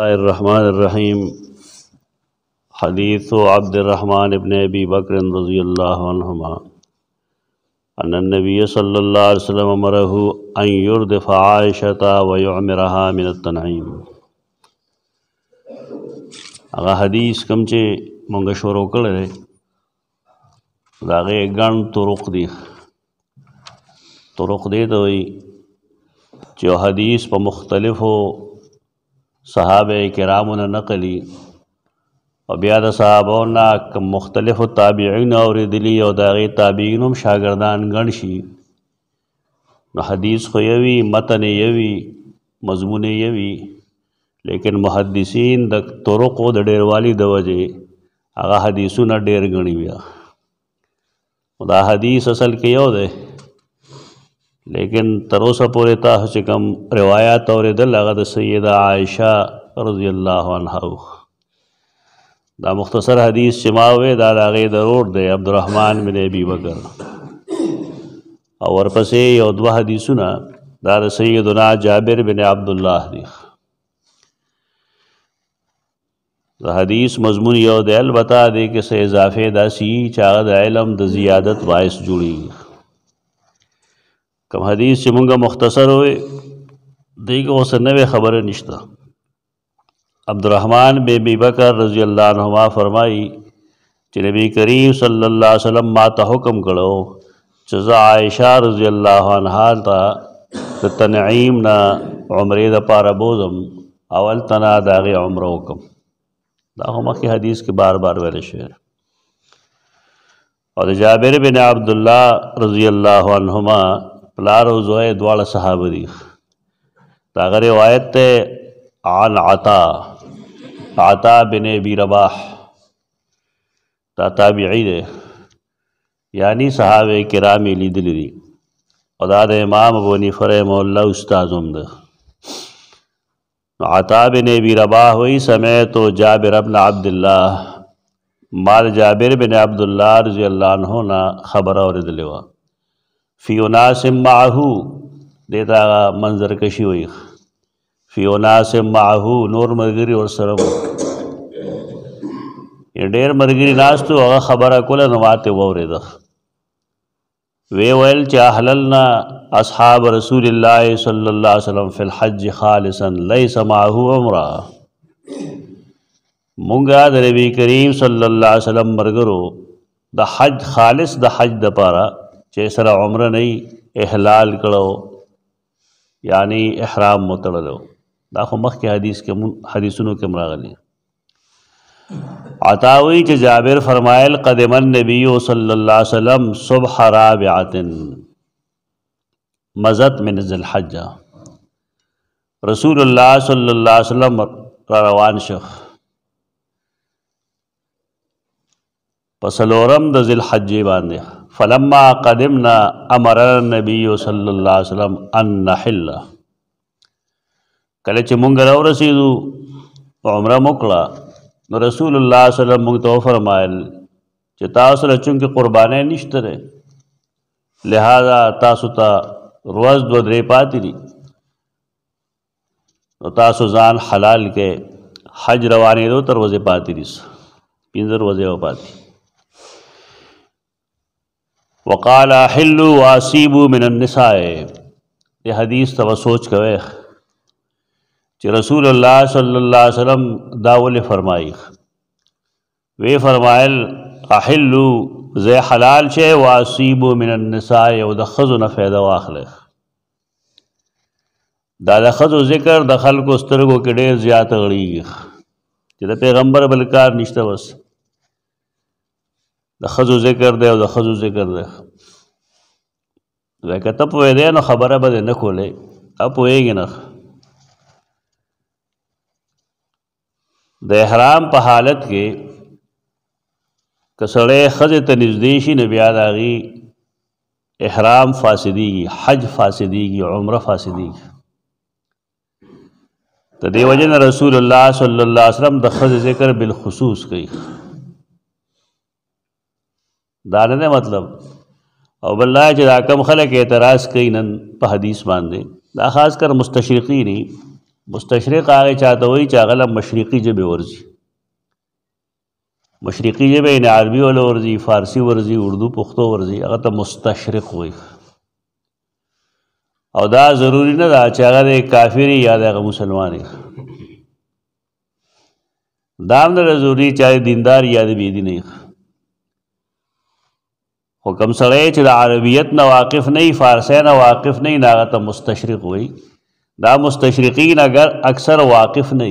الرحمن الرحیم حدیث و عبد الرحمن ابن ابی بکر رضی اللہ عنہما ان النبی صلی اللہ علیہ وسلم امرہ ان یردف عائشتا ویعمرہا من التنعیم اگا حدیث کم چے منگا شورو کل رہے دا غی گن ترق دی ترق دی تو چے حدیث پا مختلف ہو صحابه کرامونه نقلی او بیا د صحابونو کم مختلفو تابعین اوریدلی او داغه تابعین هم شاګردان ګڼ شي نو حدیث خو یوي متن یوي مضمون یوي لیکن محدثین د طرقو د ډیروالی د وجه هغه حدیثونه ډیر غنی بیا دا حدیث اصل کې یو دی لیکن تر اوسه پورې تاسو چې کوم روایت اوریدل هغه د سیده عائشه رضی الله عنها دا مختصر حدیث چې ماوې دا راغې ضرور دی عبدالرحمن بن ابي بکر او ورپسې یو دوه حدیثونه دا د سیدنا جابر بن عبد الله دی دا حدیث مضمون یو دی البته دی کې څه اضافه داسي چې هغه د علم د زیادت باعث جوړي کم حدیث چې مونږه مختصر وې دیګه اوس نوې خبره نشته عبدالرحمن بے بی بکر رضی اللہ عنہما فرمائی چې نبی کریم صلی الله علیه وسلم ما ته حکم کړو چې زه عائشہ رضی الله عنها ته د تنعیم نه عمرې د پاره بوزم اول تنا داغه عمره وکم دا هم کی حدیث کې بار بار ویل شوی او د جابر بن عبد الله رضی الله عنهما پلار او زوی دواړه صحابه دي دا غره روایت ته عن عطا عطا بن ابي رباح تا تابعی دی یعنی صحابه کرام لیدل دي او دا د امام ابو حنیفه رحم الله استاد هم ده عطا بن ابي رباح وی سمعت جابر ابن عبد الله مال جابر بن عبد الله رضی الله عنه خبر اوریدلې و فیوناس معهو دیتا منظر کشی وی فیوناس معهو نور مرګری ور سره ډېر مرګری ناستو هغه خبره کوله نو ماته وورید وی ویل چې احللنا اصحاب رسول الله صلی الله علیه وسلم فی الحج خالصا ليس معه عمره مونږه د نبی کریم صلی الله علیه وسلم مرګرو د حج خالص د حج د پاره چې سره عمره نه احلال کړو یعنی احرام متړلو دا خو مخکې حدیث کې مون حدیثونو کې مراغلي عطاوی چې جابر فرمایل قدم النبی صلی الله علیه وسلم صبح رابعه مزت من ذل حجه رسول الله صلی الله علیه وسلم را روان شخ پسلورم د ذل حجې باندې فلما قدمنا امر نبی و صلی علیہ وسلم انہ کلچ مغر و رسیدو عمر مغل نو رسول اللہ وسلم منگ تو فرمائل چاس رچن کے روز نشترے درے پاتی پاتری و تاسو زان حلال کے حج دو تر وز پاتری سر پنجر وضع پاتی پاتری وقال حل واسیب من النساء یہ حدیث تو سوچ کوي چې رسول الله صلی الله علیه وسلم داول فرمایي وی فرمایل احل زه حلال شه واسیب من النساء او د خزو نه فائدہ واخله دا د خزو ذکر د خلکو سترګو کې ډېر زیات غړي چې د پیغمبر بلکار نشته وسه د خزو ذکر دی او د خزو ذکر دی ځکه ته پوهېدی نو خبره به دې نه کولی ته پوهېږي نه د احرام په حالت کې که سړی ښځې ته نږدې شي نو بیا د هغې احرام فاسدېږي حج فاسدېږي عمره فاسدېږي د دې وجه نه رسول الله صلی الله علیه وسلم د ښځې ذکر بالخصوص کوي دا نه مطلب او بل چې دا کم خلک اعتراض کوي نن په حدیث باندې دا خاص کر مستشرقی ني مستشرق هغه چاته وي چې هغه مشرقي جبه ورزي مشرقي جبه نه عربي ول ورزي فارسی ورزي اردو پښتو ورزي هغه ته مستشرق وي او دا ضروری نه دا چې هغه کافری یا د مسلمان دا نه ضروری چې دیندار یا د بيدینه خو کم سړی چې د عربیت نه واقف نه فارسی نه واقف نه نه هغه ته مستشرق وایي دا مستشرقین اگر اکثر واقف نه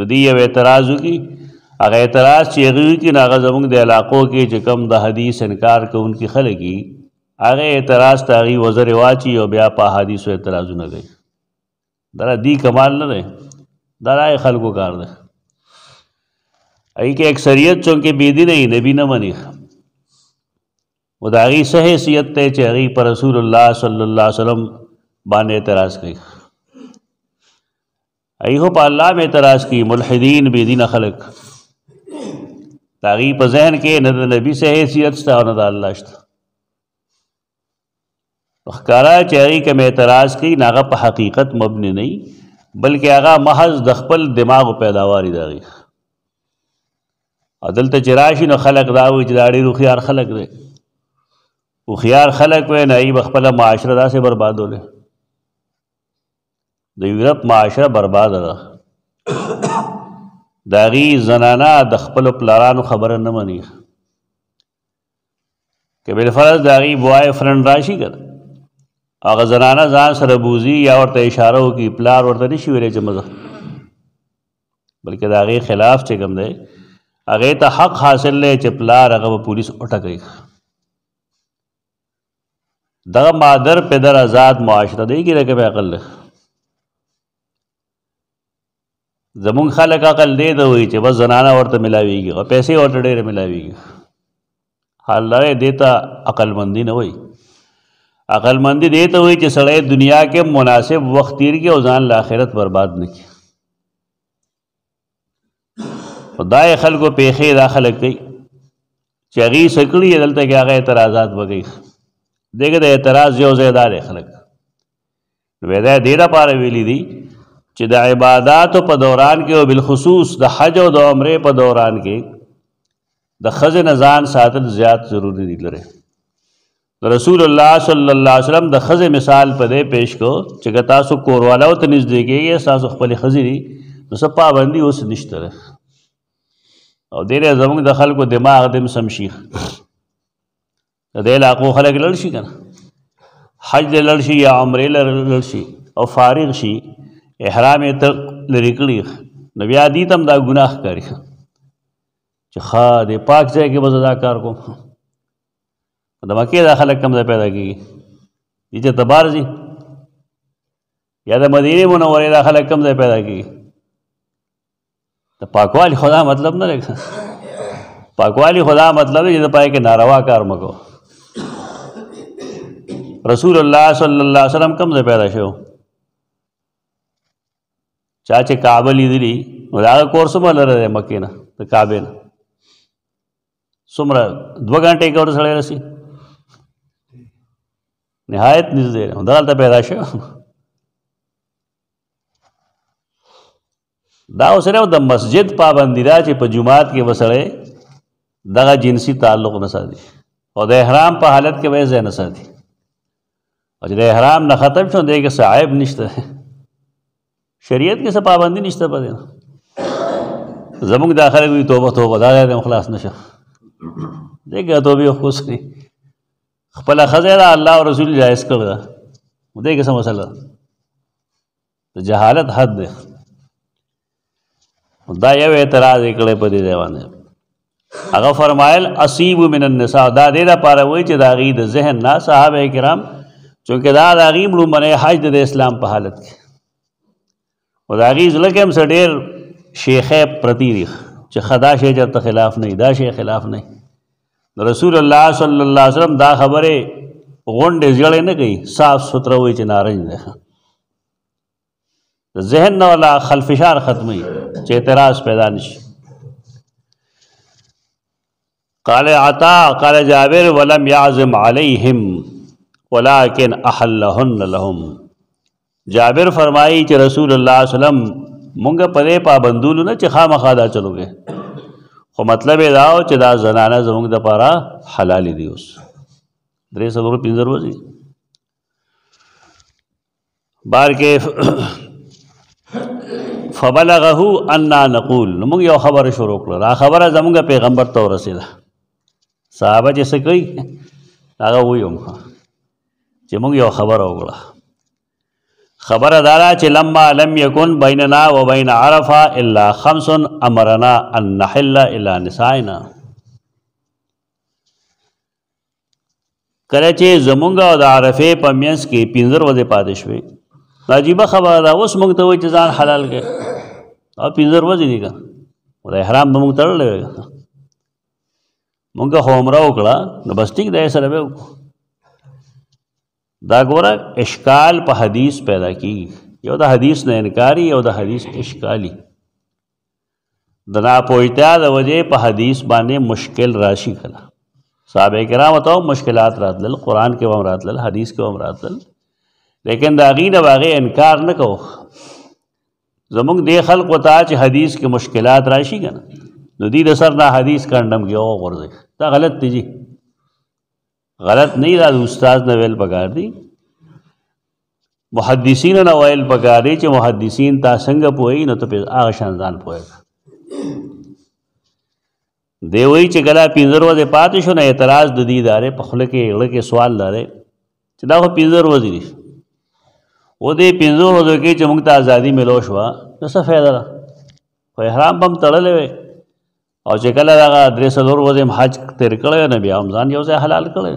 نو دی یو اعتراض وکړي هغه اعتراض چې هغه کې نه هغه زموږ د علاقو کې چې کم د حدیث انکار کوونکي خلک هغه اعتراض ته هغې وزر واچي او بیا په حدیثو اعتراضونه کوي دا دی کمال نه دی دا رای خلکو کار دی ای کې اکثریت چونکه بیدی نه نبی نه منی و دا غي صحیح حیثیت ته چې غي پر رسول الله صلی الله علیه وسلم باندې اعتراض کوي ایو په الله مې اعتراض کوي ملحدین به دین خلق دا غي په ذهن کې نه د نبی صحیح حیثیت شته او نه د الله شته خکارا چې غي کوم اعتراض کوي ناغه په حقیقت مبني نه بلکې هغه محض د خپل دماغ پیداواري دا غي عدل ته جراشي نو خلق دا وي چې دا ډېر خيار خلق دی خيار خلک وې نه ای بخپله معاشره داسې بربادولې د یورپ معاشره برباد ده داغي زنانه د خپل پلارانو خبره نه مني که بل فرض داغي بوای فرند راشي کړ هغه زنانه ځان سره بوزي یا ورته اشاره وکي پلار ورته نشي ویلې چې مزه بلکې داغي خلاف چې کوم دی هغه ته حق حاصل لې چې پلار هغه پولیس اٹکای دغه مادر پدر آزاد معاشره دی کې لکه عقل زمون خلک عقل دی ته وایي چې بس زنانه ورته ملاویږي او پیسې ورته ډېرې ملاویږي حال لري دیتا عقل مندي نه وایي عقل مندي دیتا وایي چې سړی دنیا کې مناسب وخت تیر کې او ځان له آخرت برباد نه کړي خدای خلکو پیخي داخله کوي چې هغه سکړي دلته کې هغه اعتراضات وکړي دغه د اعتراض یو زیدار خلک ودا دې دا پاره ویلي دي چې د عبادتو په دوران کې او بالخصوص د حج او د عمرې په دوران کې د خزه نزان ساتل زیات ضروری دي لره رسول الله صلی الله علیه وسلم د خزه مثال په دې پیش کو چې ګتا سو کوروالو ته نږدې کېږي تاسو خپل خزري نو سب پابندي اوس نشته او دې زموږ د خلکو دماغ دم سمشيخ د دې علاقو خلک لړ شي کنه حج دې لړ شي یا عمرې لړ شي او فارغ شي احرام یې تر لرې کړي نو بیا دې تم دا ګناه کوي چې خا دې پاک ځای کې بزدا کار کوم د مکې دا خلک کم ځای پیدا کیږي دې ته تبار زی یا د مدینه منورې دا خلک کم ځای پیدا کیږي د پاکوالی خدا مطلب نه لګ پاکوالی خدا مطلب دی چې پای کې ناروا کار مکو رسول الله صلی الله علیه وسلم کم ځای پیدا شو چا چې کعبه لیدلی نو دا کور څومره لره دی مکې نه د کعبې نه څومره دوه غنټې کې ور سړی رسي نهایت نږدې دی دا هلته پیدا شو دا اوس نه د مسجد پابندی را چې په جمعات کې وسړی دغه جنسی تعلق نه ساتي او د احرام په حالت کې وای ځای نه ساتي او چې د احرام نه ختم شو دی کې صعیب نشته شریعت کې څه پابندي نشته پدې زموږ داخله کوي توبه توبه دا دې خلاص نشه دغه توبه خو سري خپل خزه دا الله او رسول جایز کړل دا دې کې څه مسله ته جهالت حد ده دا یو اعتراض کړي پدې دیوانه هغه فرمایل اصیب من النساء دا دې لپاره وای چې دا غي د ذهن نه صحابه کرام چونکه دا د غیب لومړنی حج د اسلام په حالت کې او دا غیب لکه هم سډیر شیخه پرتیریخ چې خدا شی جرته خلاف نه دا شی خلاف نه رسول الله صلی الله علیه وسلم دا خبره غونډه ځړې نه کوي صاف سوتره وای چې نارنج نه ذهن نه ولا خلفشار ختمي چې اعتراض پیدا نشي قال عطا قال جابر ولم يعزم عليهم ولیکن احلهن لهم جابر فرمایي چې رسول الله وسلم مونږ پرې پابندولو نه چې خامخا دا چلوږي خو مطلب دا و چې دا زنانه زمونږ د پاره حلال دي اوس درې سلور پنځه ورځې بار کې فبلغه ان نقول موږ یو خبره شروع کړه را خبره زمونږ پیغمبر ته ورسېده صحابه چې څه کوي هغه ویوم چې موږ یو خبر وګړه خبر دارا چې لما لم یکن بیننا و بین عرفه الا خمس امرنا ان نحل الا نسائنا کله چې زمونږ او د عرفه په میانس کې پینځر ودې پاتې شوې عجیب خبره دا اوس موږ ته وایي چې ځان حلال کړي او پینځر ودې دي که د احرام به موږ تړلې موږ هومره وکړه نو بس ټیک دی سره به وکړو دا ګوره اشکال په حدیث پیدا کیږي یو د حدیث نه انکاری یو د حدیث اشکالی د ناپوهتیا د وجې په حدیث باندې مشکل راشي کله صحابه کرام ته مشکلات راتلل قران کې هم راتلل حدیث کې هم راتلل لیکن دا غینه واغې انکار نه کو زمونږ د خلق وتا چې حدیث کې مشکلات راشي کنه نو دې د سر نه حدیث کندم کې او غرض دا غلط دی جی غلط نه دا استاد نه ویل پکار دی محدثین نه ویل پکار دی چې محدثین تا څنګه پوي نو ته هغه شان ځان پوي دی وی چې کله پینځر وځي پاتې شو نه اعتراض د دې دارې په خله کې اړه کې سوال لاره چې دا خو پینځر وځي دي و دې پینځر وځي کې چې موږ ته ازادي ملو شو نو څه فائدہ خو احرام بم تړلې وي او چې کله دغه درې څلور ورځې حج تیر کړی نه بیا هم ځان یو ځای حلال کړی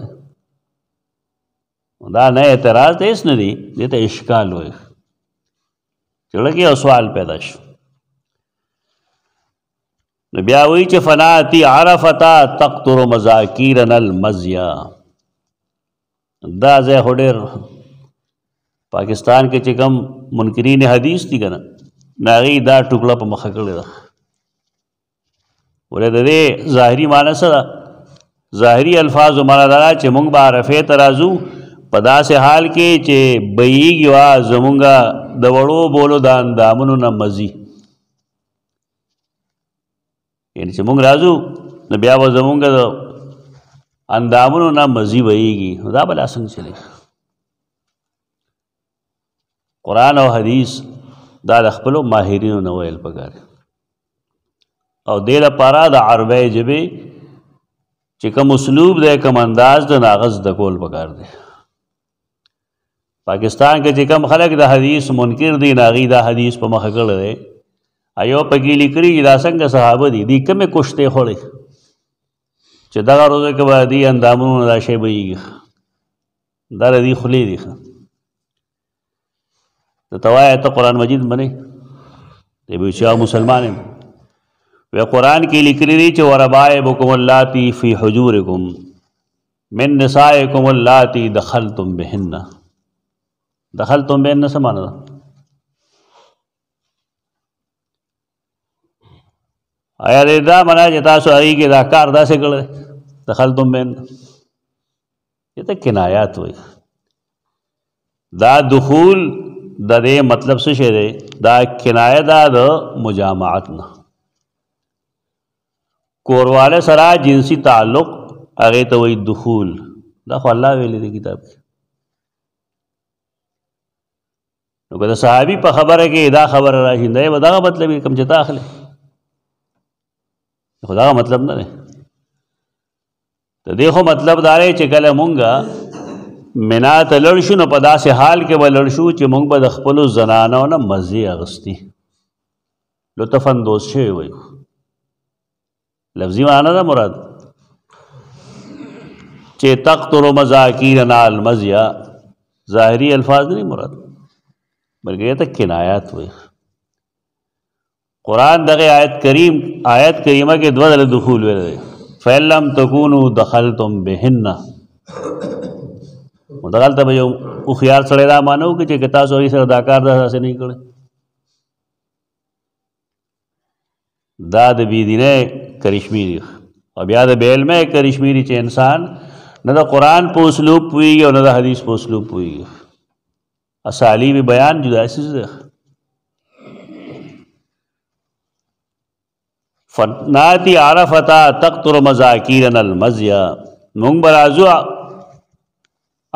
دا نه اعتراض دی هېڅ نه دي دې ته اشکال وایي چې لږ یو سوال پیدا شو نو بیا وایي چې فناتی عرفتا تقطر مذاکیرنا المزیا دا ځای خو ډېر پاکستان کې چې کوم منکرین حدیث دي که نه هغې دا ټوکړه په مخه کړې ده ولې د دې ظاهري معنی سره ظاهري الفاظ معنی دا چې موږ به عرفه ترازو په داسې حال کې چې بیږي وا زمونږه د وړو بولو د اندامونو نه مزي یعنی چې موږ راځو نو بیا به زمونږه د اندامونو نه مزي بیږي دا بل اسنګ چلی قرآن او حدیث دا د خپلو ماهرینو نه ویل پکار او دې لپاره د عربی جبه چې کوم اسلوب دی کوم انداز د ناغز د کول پکار دی پاکستان کې چې کوم خلک د حدیث منکر دي ناغي د حدیث په مخه کړل دی ایو پکې لیکري دا څنګه صحابه دي دې کومه کوشته خوري چې دا روزه کې به دي اندامونو را شي بېږي دا دې خلی دي ته توایه ته قران مجید باندې دی به چې مسلمانانه و قرآن کې لیکلی دی چې وربائبکم اللاتی فی حجورکم من نسائکم اللاتی دخلتم بهن دخلتم بهن څه معنی ده آیا دې دا معنی چې تاسو هغه کې دا کار داسې کړل دخلتم بهن یہ ته کنایات وایي دا دخول د دې مطلب څه شی دی دا کنایه ده د مجامعت نه کورواله سره جنسی تعلق هغه ته وایي دخول دا خو الله ویلي دی کتاب کې نو که د صحابي په خبره کې دا خبره راشي دا به دغه مطلب یې کم چې ته اخلي خو دغه مطلب نه دی د دې خو مطلب دا دی چې کله مونږه منا ته لړ شو نو په داسې حال کې به لړ شو چې مونږ به د خپلو زنانو نه مزې اغستي لطفاندوز شوی وایو لفظی معنی دا مراد چې تقتر مذاکین نال مزیا ظاهری الفاظ نه مراد بلکې ته کنایات وي قران دغه آیت کریم آیت کریمه کې دوه ډول دخول ویل دي فلم تکونو دخلتم بهن مدغل ته یو او خيار سره دا مانو کې چې کتا سوري سره داکار دا څه نه کړي دا د بی دینه کرشمی ریخ او بیا د بیل میں کرشمی ریچ انسان نہ دا قرآن پو اسلوب پوئی گی اور نہ دا حدیث پو اسلوب پوئی گی اسالی بھی بیان جدا اسی سے دیکھ فناتی عرفتا تقتر مذاکیرن المزیا مونگ برازو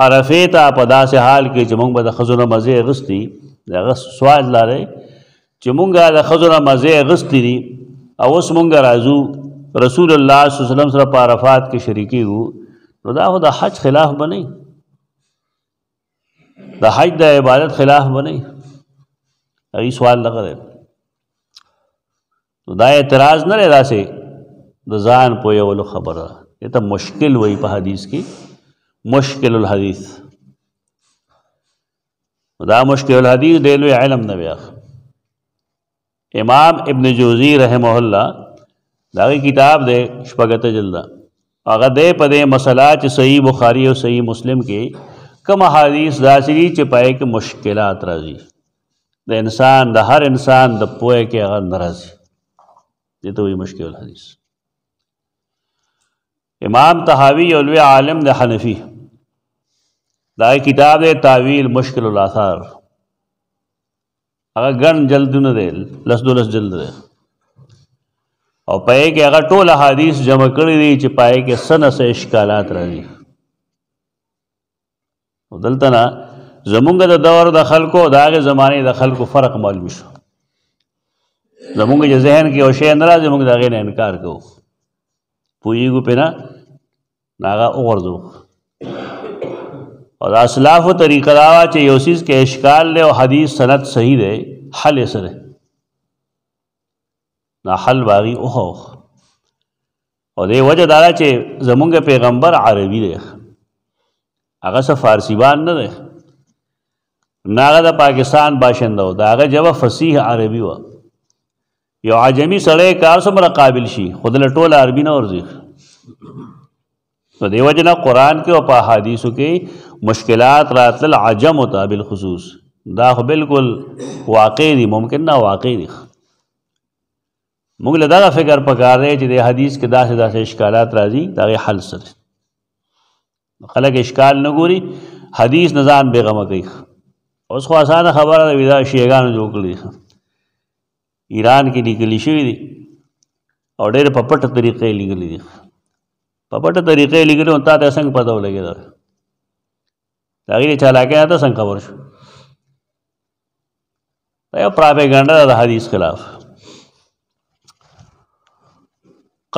عرفیتا پدا سے حال کی چھ مونگ با دا خزر مزی غستی دا غست سوال لارے چھ مونگا دا خزر مزی غستی دی او اوس مونږ راځو رسول الله صلی الله علیه وسلم سره په عرفات کې شریکی وو نو دا خو د حج خلاف بنئ د حج د عبادت خلاف بنئ هغه سوال لګره نو دا اعتراض نه لري داسې د ځان په یو خبره ته مشکل وای په حدیث کې مشکل الحدیث دا مشکل الحدیث دی لوی علم نه بیا امام ابن جوزی رحمه الله دا کتاب دی شپږته جلد هغه دې په دې مسله چې صحیح بخاری او صحیح مسلم کې کوم حدیث داسري چې پای کې مشکلات راځي د انسان د هر انسان د پوهه کې هغه ناراضي دې ته وي مشکل حدیث امام طحاوی اولوی عالم د حنفی دا کتاب دی تاویل مشکل الاثار هغه ګڼ جلدونه دی لس دولس جلد دی او پای کې هغه ټول احادیث جمع کړی دي چې پای کې سن سه اشکالات راځي دلته نه زمونږ د دور د خلکو د هغه زمانه د خلکو فرق معلوم شو زمونږ چې ذهن کې او شی ناراض موږ د هغه نه انکار کوو پویګو پینا ناغه اورځو او دا اسلافو طریقه دا چې یو سیس کې اشکال له او حدیث سند صحیح دی حل یې سره دا حل باغی او هو او دې وجه دا چې زمونږ پیغمبر عربي دی هغه څه فارسی باندې نه دی ناغه د پاکستان باشنده و دا هغه جواب فصیح عربي و یو عجمی سړی کار سمره قابل شي خود له ټول عربي نه ورځي نو دیو جنا قرآن کې او په احادیثو کې مشکلات راتل عجم او بالخصوص دا خو بالکل واقع دي ممکن نه واقع دي موږ له دا فکر پکار دی چې د حدیث کې داسې داسې اشکالات راځي دا حل سره خلک اشکال نه ګوري حدیث نزان بیغمه کوي اوس خو اسانه خبره ده ودا شیګانو جوړ کړی ایران کې لیکلی شوی دی او ډېر په پټه طریقې لیکلی دی په پټه طریقې لیکلي تا ته څنګه پته ولګېده د هغې چالاکۍ راته څنګه خبر شو دا یو پراپیګنډا د حدیث خلاف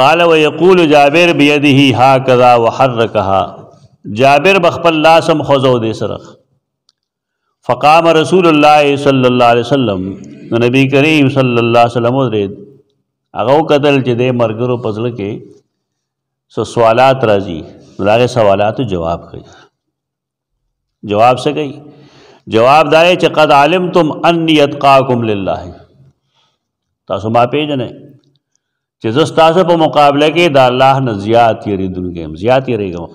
قال ويقول جابر بيده هكذا وحركها جابر بخپل لاسم خوزو دې سره فقام رسول الله صلی الله علیه وسلم نو نبی کریم صلی الله علیه وسلم درې هغه قتل چې د مرګرو پزله کې سو سوالات راضی راغ سوالات جواب کئی جواب سے گئی جواب دائے قد دائیں تم ان تاسو کم لاسم آپ استاذ و مقابلے کے دلّاہ زیات یری دن کے ری گو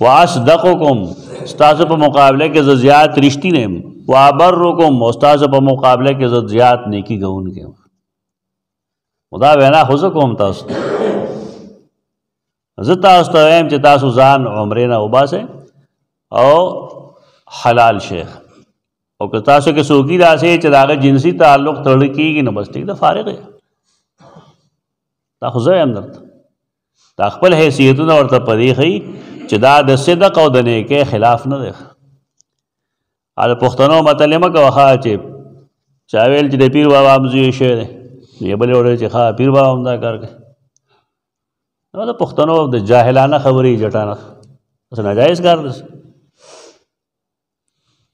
واش دک و کم استاذ و مقابلے کے زیات رشتی نم و آبرر قم استاذ و مقابلے کے زیات نیکی گون کے ادا وینا حسکم تھا زه تاسو ته وایم چې تاسو ځان عمرې نه وباسئ او حلال شیخ او که تاسو کې څوکي داسې چې د هغه جنسي تعلق تړل کېږي نو بس ټیک ده فارغ یې دا خو زه یم درته دا خپل حیثیتونه ورته پدې ښیي چې دا د صدق او د نیکۍ خلاف نه دی ا د پښتنو متل مکه واخا چې چا ویل چې د پیر بابا مزي شه دی یې بل وړي چې ښا پیر بابا هم دا کار کوي نو د پښتنو د جاهلانه خبرې جټانه اوس ناجایز کار دی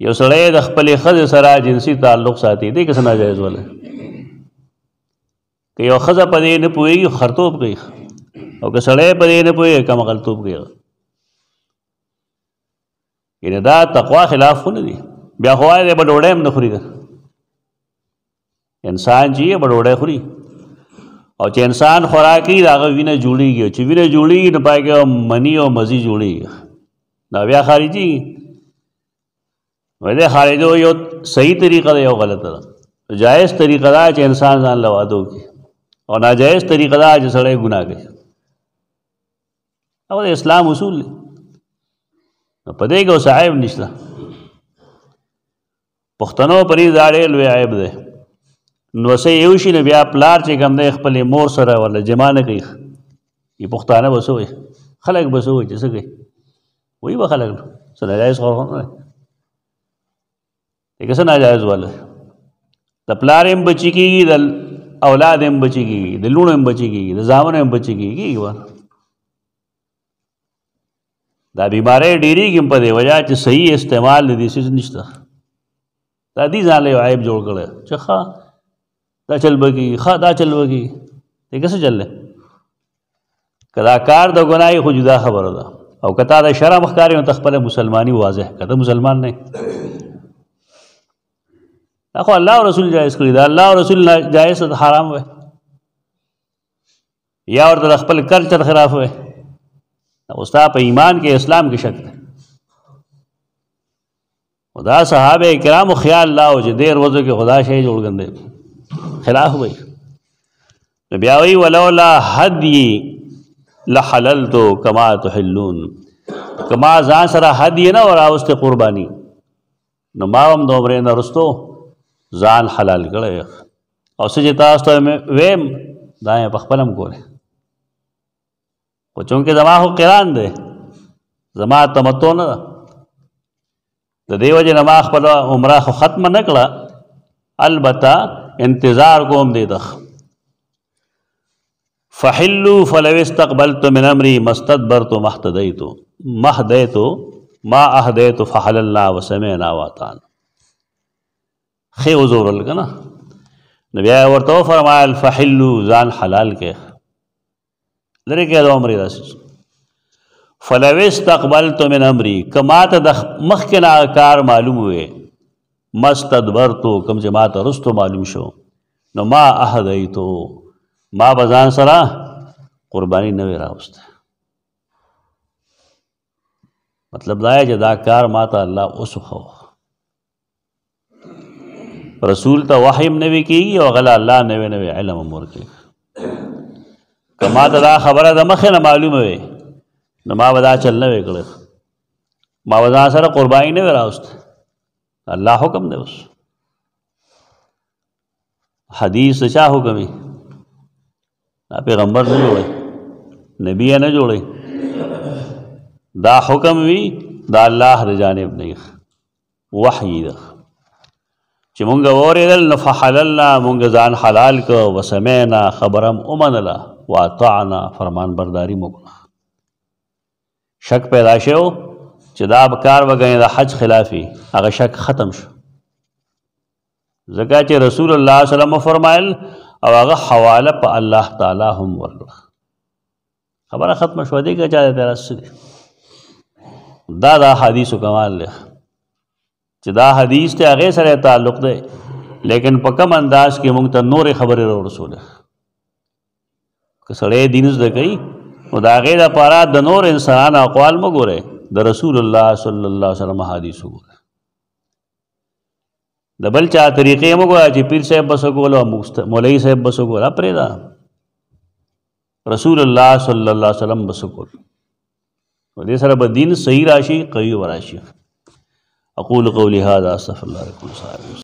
یو سړی د خپلې ښځې سره جنسي تعلق ساتي دی که ناجایز ولې که یو ښځه په دې نه پوهېږي خرطوب کوي او که سړی په دې نه پوهېږي کمغلتوب کوي یعنې دا تقوا خلاف خو نه دي بیا خو وایې دی به ډوډۍ هم نه خوري انسان چې یې به ډوډۍ خوري او چې انسان خوراکي دا وینه جوړیږي چې وینه جوړیږي نو پای کې منی او مزي جوړیږي دا بیا خارجي ولې خارجو یو صحیح طریقه دی او غلطه ده جایز طریقه دا چې انسان ځان لوادو کی او ناجایز طریقه دا چې سړی ګناه کوي او د اسلام اصول دی په دې کې صاحب نشته پښتنو پرې دا ډېر لوی عیب دی نو سه یو شي نو بیا پلار چې کوم دی خپل مور سره ولا جما نه کوي یي پښتانه بسوي خلک بسوي چې څه کوي وایي به خلک سره جایز خور نه دی کسه ناجایز ولا د پلار هم بچی کیږي د اولاد هم بچی کیږي د لونو هم بچی کیږي د زامن هم بچی کیږي دا بیماری ډیریږي په دې وجہ چې صحیح استعمال دې سیس نشته دا دې ځان له عیب جوړ کړل چې ښا دا چل بگی خا دا چل بگی دی کسو چل لے کدا کار دا گناہی خو جدا خبر دا او کتا دا شرم اخکاری ان تخبر مسلمانی واضح کتا مسلمان نے اخو اللہ و رسول جائز کری دا اللہ و رسول جائز دا حرام ہوئے یا اور دا خپل کلچر خلاف ہوئے استا پہ ایمان کے اسلام کی شک دے خدا صحابہ کرام خیال لاو چې دیر وځو کې خدا شی جوړ غندې خلاف وي نو بیا وی ولولا هدي لحللت کما تحلون کما ځان سره هدي نه ور اوسته قرباني نو ما هم دومره نه رستو ځان حلال کړی او سجه تاسو ته ویم دا په خپلم کوله خو چونکه زما خو قران دی زما تمتو نه د دیو جن ما خپل عمره خو ختم نه کړه البته انتظار کوم دی دخ فحلو فلو استقبلت من امری مستدبرت محتدیت محدیت ما اهدیت فحل الله وسمعنا واطعنا خی حضور الکنا نبی ورته فرمایل فحلو ځان حلال کې لری کې د عمرې راس فلو استقبلت من امری کما ته د مخکنا کار معلوم وي مستدبرتو کم چې ما ته رستو معلوم شو نو ما اهدیتو ما بزان سره قربانی نه راوست مطلب دا چې دا کار ما ته الله اوس خو رسول ته وحیم نوی کیږي او غلا الله نوی نوی علم امور کې کما ته دا خبره د مخه نه معلومه وي نو ما ودا چل نه وکړ ما ودا سره قربانی نه راوست اللہ حکم دے بس پیغمبر نے جوڑے نہ جوڑے دا حکم بھی دا اللہ جانب نہیں واہ چمنگ حل نفحللنا منگ زان حلال کو وسمینا خبرم امن اللہ فرمان برداری مکنا شک پیدا ہو چې دا بکار وګڼي د حج خلافي هغه شک ختم شو ځکه چې رسول الله صلی الله علیه وسلم فرمایل او هغه حواله په الله تعالی هم ورکړه خبره ختم شو دی که چا پیرا سړي دا دا حدیثو کمال له چې دا حدیث ته هغه سره تعلق دی لیکن په کم انداز کې موږ ته نور خبره ورو رسوله که سړی دین زده کوي او دا هغه لپاره د نور انسان اقوال مګوره د رسول الله صلی الله علیه وسلم حدیث وګوره د بل چا طریقې موږ چې پیر صاحب بس وګوره مولوی صاحب بس وګوره پرې دا رسول الله صلی الله علیه وسلم بس وګوره و دې سره به دین صحیح راشي قوي وراشي اقول قولي هذا استغفر الله لكم صاحب